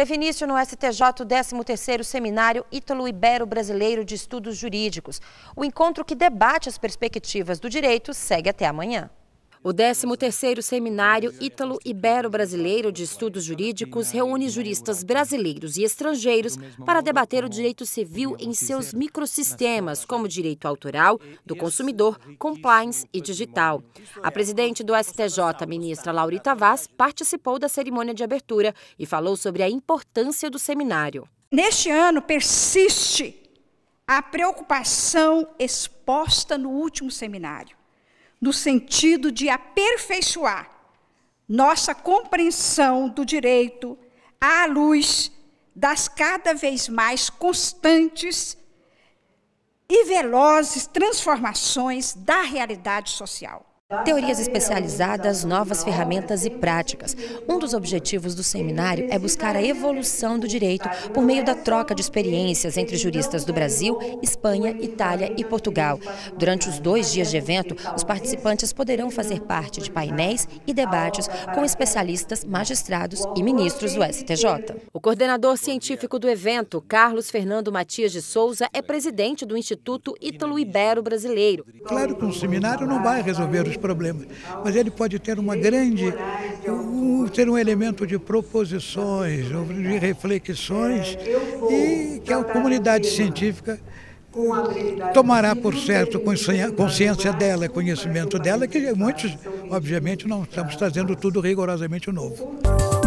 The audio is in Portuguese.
Teve início no STJ o 13º Seminário Ítalo-Ibero-Brasileiro de Estudos Jurídicos. O encontro que debate as perspectivas do direito segue até amanhã. O 13º Seminário Ítalo-Ibero-Brasileiro de Estudos Jurídicos reúne juristas brasileiros e estrangeiros para debater o direito civil em seus microsistemas, como direito autoral, do consumidor, compliance e digital. A presidente do STJ, ministra Laurita Vaz, participou da cerimônia de abertura e falou sobre a importância do seminário. Neste ano persiste a preocupação exposta no último seminário no sentido de aperfeiçoar nossa compreensão do direito à luz das cada vez mais constantes e velozes transformações da realidade social. Teorias especializadas, novas ferramentas e práticas. Um dos objetivos do seminário é buscar a evolução do direito por meio da troca de experiências entre juristas do Brasil, Espanha, Itália e Portugal. Durante os dois dias de evento, os participantes poderão fazer parte de painéis e debates com especialistas, magistrados e ministros do STJ. O coordenador científico do evento, Carlos Fernando Matias de Souza, é presidente do Instituto Ítalo-Ibero Brasileiro. Claro que um seminário não vai resolver os problemas, mas ele pode ter uma grande, um, ter um elemento de proposições, de reflexões e que a comunidade científica tomará por certo consciência dela, conhecimento dela, que muitos, obviamente, não estamos trazendo tudo rigorosamente novo.